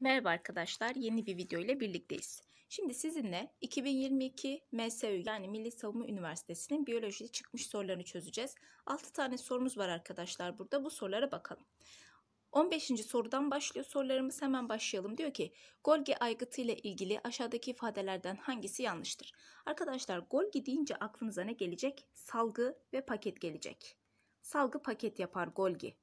Merhaba arkadaşlar, yeni bir video ile birlikteyiz. Şimdi sizinle 2022 MSU yani Milli Savunma Üniversitesi'nin biyolojide çıkmış sorularını çözeceğiz. 6 tane sorumuz var arkadaşlar burada. Bu sorulara bakalım. 15. sorudan başlıyor sorularımız. Hemen başlayalım. Diyor ki Golgi aygıtı ile ilgili aşağıdaki ifadelerden hangisi yanlıştır? Arkadaşlar Golgi deyince aklınıza ne gelecek? Salgı ve paket gelecek. Salgı paket yapar Golgi.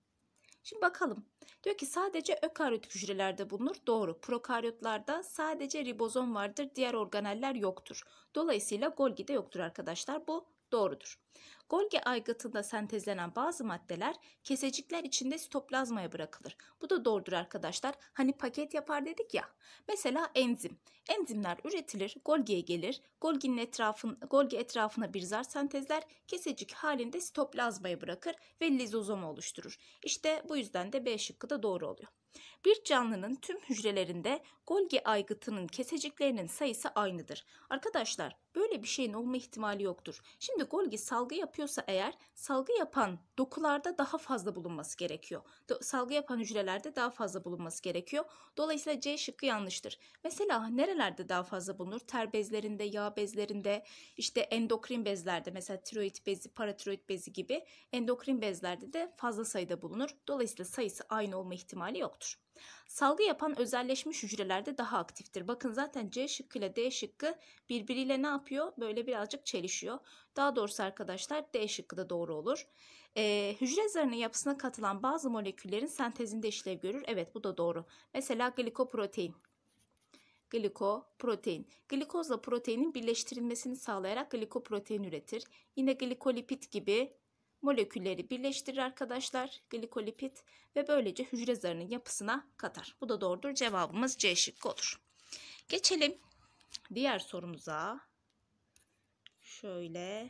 Şimdi bakalım. Diyor ki sadece ökaryot hücrelerde bulunur. Doğru. Prokaryotlarda sadece ribozom vardır. Diğer organeller yoktur. Dolayısıyla Golgi de yoktur arkadaşlar. Bu doğrudur. Golgi aygıtında sentezlenen bazı maddeler kesecikler içinde sitoplazmaya bırakılır. Bu da doğrudur arkadaşlar. Hani paket yapar dedik ya. Mesela enzim. Enzimler üretilir, Golgi'ye gelir. Golgi'nin etrafın, Golgi etrafına bir zar sentezler kesecik halinde sitoplazmaya bırakır ve lizozom oluşturur. İşte bu yüzden de B şıkkı da doğru oluyor. Bir canlının tüm hücrelerinde Golgi aygıtının keseciklerinin sayısı aynıdır. Arkadaşlar böyle bir şeyin olma ihtimali yoktur. Şimdi Golgi salgı yapıyorsa eğer salgı yapan dokularda daha fazla bulunması gerekiyor. Salgı yapan hücrelerde daha fazla bulunması gerekiyor. Dolayısıyla C şıkkı yanlıştır. Mesela nerelerde daha fazla bulunur? Ter bezlerinde, yağ bezlerinde, işte endokrin bezlerde mesela tiroid bezi, paratiroid bezi gibi endokrin bezlerde de fazla sayıda bulunur. Dolayısıyla sayısı aynı olma ihtimali yoktur. Salgı yapan özelleşmiş hücrelerde daha aktiftir. Bakın zaten C şıkkı ile D şıkkı birbiriyle ne yapıyor? Böyle birazcık çelişiyor. Daha doğrusu arkadaşlar D şıkkı da doğru olur. Ee, hücre zarının yapısına katılan bazı moleküllerin sentezinde işlev görür. Evet bu da doğru. Mesela glikoprotein gliko-protein, Glikozla proteinin birleştirilmesini sağlayarak glikoprotein üretir. Yine glikolipit gibi molekülleri birleştirir arkadaşlar glikolipit ve böylece hücre zarının yapısına katar. Bu da doğrudur. Cevabımız C şıkkı olur. Geçelim diğer sorumuza. Şöyle.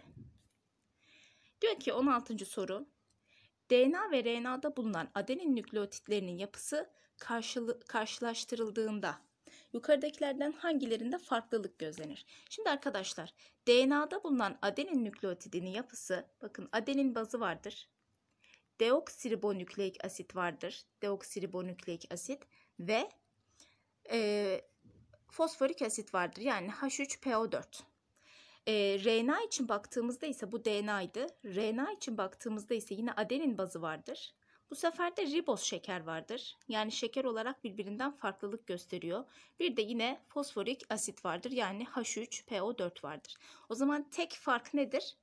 Diyor ki 16. soru. DNA ve RNA'da bulunan adenin nükleotitlerinin yapısı karşılaştırıldığında Yukarıdakilerden hangilerinde farklılık gözlenir? Şimdi arkadaşlar DNA'da bulunan adenin nükleotidinin yapısı bakın adenin bazı vardır. Deoksiribonükleik asit vardır. Deoksiribonükleik asit ve e, fosforik asit vardır. Yani H3PO4. E, RNA için baktığımızda ise bu DNA'ydı. RNA için baktığımızda ise yine adenin bazı vardır. Bu sefer de riboz şeker vardır. Yani şeker olarak birbirinden farklılık gösteriyor. Bir de yine fosforik asit vardır. Yani H3PO4 vardır. O zaman tek fark nedir?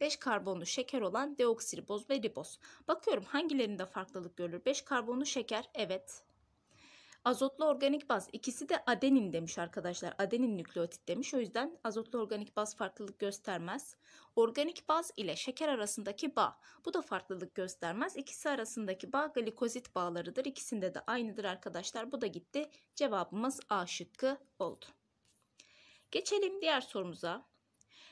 5 karbonlu şeker olan deoksiriboz ve riboz. Bakıyorum hangilerinde farklılık görülür. 5 karbonlu şeker evet Azotlu organik baz ikisi de adenin demiş arkadaşlar. Adenin nükleotit demiş. O yüzden azotlu organik baz farklılık göstermez. Organik baz ile şeker arasındaki bağ. Bu da farklılık göstermez. İkisi arasındaki bağ glikozit bağlarıdır. İkisinde de aynıdır arkadaşlar. Bu da gitti. Cevabımız A şıkkı oldu. Geçelim diğer sorumuza.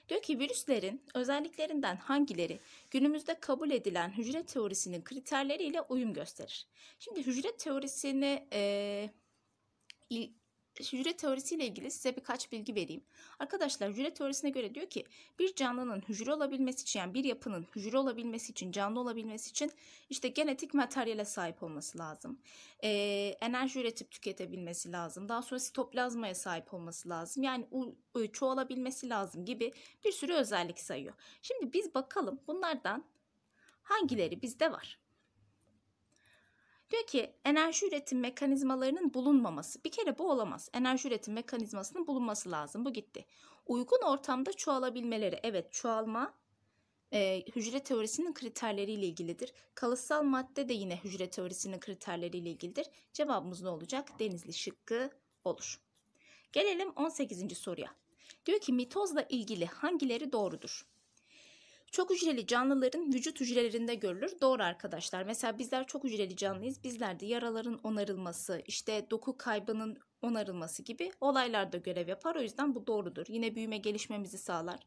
Diyor ki virüslerin özelliklerinden hangileri günümüzde kabul edilen hücre teorisinin kriterleriyle uyum gösterir? Şimdi hücre teorisini e, hücre teorisiyle ilgili size birkaç bilgi vereyim. Arkadaşlar hücre teorisine göre diyor ki bir canlının hücre olabilmesi için yani bir yapının hücre olabilmesi için canlı olabilmesi için işte genetik materyale sahip olması lazım. Ee, enerji üretip tüketebilmesi lazım. Daha sonra sitoplazmaya sahip olması lazım. Yani çoğalabilmesi lazım gibi bir sürü özellik sayıyor. Şimdi biz bakalım bunlardan hangileri bizde var? Diyor ki enerji üretim mekanizmalarının bulunmaması. Bir kere bu olamaz. Enerji üretim mekanizmasının bulunması lazım. Bu gitti. Uygun ortamda çoğalabilmeleri. Evet çoğalma e, hücre teorisinin kriterleriyle ilgilidir. Kalıtsal madde de yine hücre teorisinin kriterleriyle ilgilidir. Cevabımız ne olacak? Denizli şıkkı olur. Gelelim 18. soruya. Diyor ki mitozla ilgili hangileri doğrudur? Çok hücreli canlıların vücut hücrelerinde görülür. Doğru arkadaşlar. Mesela bizler çok hücreli canlıyız. Bizlerde yaraların onarılması, işte doku kaybının onarılması gibi olaylarda görev yapar. O yüzden bu doğrudur. Yine büyüme gelişmemizi sağlar.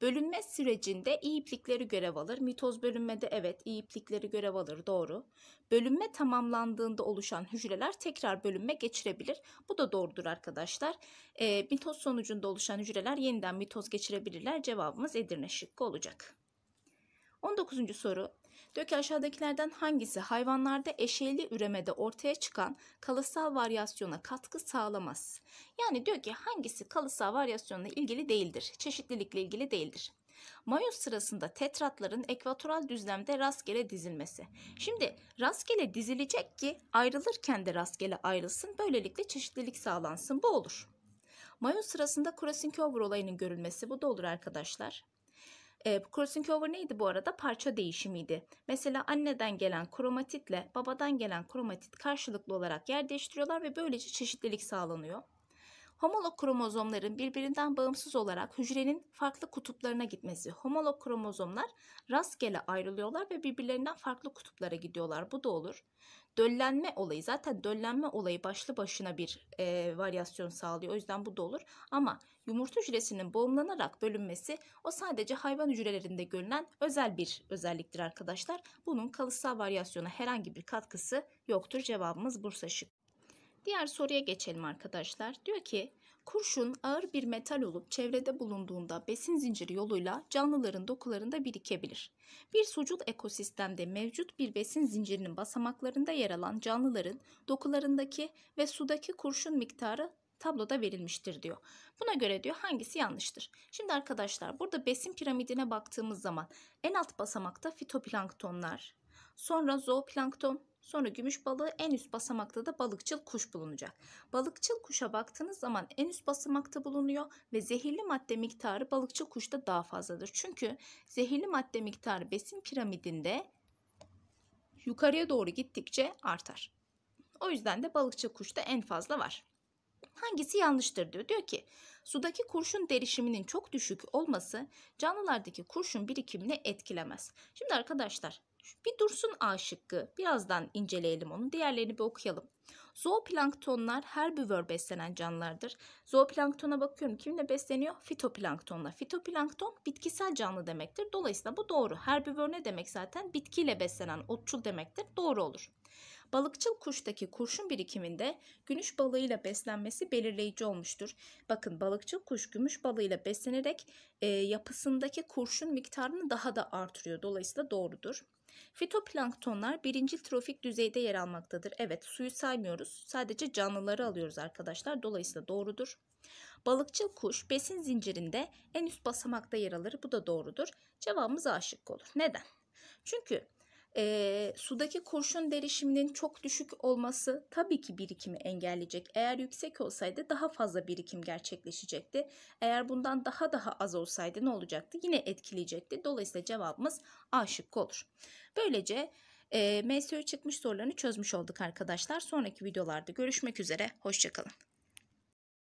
Bölünme sürecinde iyi iplikleri görev alır. Mitoz bölünmede evet iyi iplikleri görev alır doğru. Bölünme tamamlandığında oluşan hücreler tekrar bölünme geçirebilir. Bu da doğrudur arkadaşlar. E, mitoz sonucunda oluşan hücreler yeniden mitoz geçirebilirler. Cevabımız Edirne şıkkı olacak. 19. soru Diyor aşağıdakilerden hangisi hayvanlarda eşeli üremede ortaya çıkan kalıtsal varyasyona katkı sağlamaz? Yani diyor ki hangisi kalıtsal varyasyonla ilgili değildir, çeşitlilikle ilgili değildir. Mayoz sırasında tetratların ekvatoral düzlemde rastgele dizilmesi. Şimdi rastgele dizilecek ki ayrılırken de rastgele ayrılsın, böylelikle çeşitlilik sağlansın. Bu olur. Mayoz sırasında Krasinkover olayının görülmesi bu da olur arkadaşlar. E, crossing over neydi bu arada? Parça değişimiydi. Mesela anneden gelen kromatitle babadan gelen kromatit karşılıklı olarak yer değiştiriyorlar ve böylece çeşitlilik sağlanıyor. Homolog kromozomların birbirinden bağımsız olarak hücrenin farklı kutuplarına gitmesi. Homolog kromozomlar rastgele ayrılıyorlar ve birbirlerinden farklı kutuplara gidiyorlar. Bu da olur. Döllenme olayı zaten döllenme olayı başlı başına bir e, varyasyon sağlıyor. O yüzden bu da olur. Ama yumurta hücresinin boğumlanarak bölünmesi o sadece hayvan hücrelerinde görülen özel bir özelliktir arkadaşlar. Bunun kalıtsal varyasyona herhangi bir katkısı yoktur. Cevabımız Bursa şık. Diğer soruya geçelim arkadaşlar. Diyor ki kurşun ağır bir metal olup çevrede bulunduğunda besin zinciri yoluyla canlıların dokularında birikebilir. Bir sucul ekosistemde mevcut bir besin zincirinin basamaklarında yer alan canlıların dokularındaki ve sudaki kurşun miktarı tabloda verilmiştir diyor. Buna göre diyor hangisi yanlıştır? Şimdi arkadaşlar burada besin piramidine baktığımız zaman en alt basamakta fitoplanktonlar, sonra zooplankton, Sonra gümüş balığı en üst basamakta da balıkçıl kuş bulunacak. Balıkçıl kuşa baktığınız zaman en üst basamakta bulunuyor ve zehirli madde miktarı balıkçıl kuşta daha fazladır. Çünkü zehirli madde miktarı besin piramidinde yukarıya doğru gittikçe artar. O yüzden de balıkçıl kuşta en fazla var. Hangisi yanlıştır diyor. Diyor ki sudaki kurşun derişiminin çok düşük olması canlılardaki kurşun birikimini etkilemez. Şimdi arkadaşlar bir dursun A şıkkı. Birazdan inceleyelim onu. Diğerlerini bir okuyalım. Zooplanktonlar her herbivor beslenen canlılardır. Zooplanktona bakıyorum. Kimle besleniyor? Fitoplanktonla. Fitoplankton bitkisel canlı demektir. Dolayısıyla bu doğru. Her Herbivor ne demek zaten? Bitkiyle beslenen otçul demektir. Doğru olur. Balıkçıl kuştaki kurşun birikiminde gümüş balığıyla beslenmesi belirleyici olmuştur. Bakın balıkçıl kuş gümüş balığıyla beslenerek e, yapısındaki kurşun miktarını daha da artırıyor. Dolayısıyla doğrudur. Fitoplanktonlar birinci trofik düzeyde yer almaktadır. Evet suyu saymıyoruz. Sadece canlıları alıyoruz arkadaşlar. Dolayısıyla doğrudur. Balıkçıl kuş besin zincirinde en üst basamakta yer alır. Bu da doğrudur. Cevabımız A olur. Neden? Çünkü e, sudaki kurşun derişiminin çok düşük olması tabii ki birikimi engelleyecek. Eğer yüksek olsaydı daha fazla birikim gerçekleşecekti. Eğer bundan daha daha az olsaydı ne olacaktı? Yine etkileyecekti. Dolayısıyla cevabımız A şıkkı olur. Böylece e, MSÖ çıkmış sorularını çözmüş olduk arkadaşlar. Sonraki videolarda görüşmek üzere. Hoşçakalın.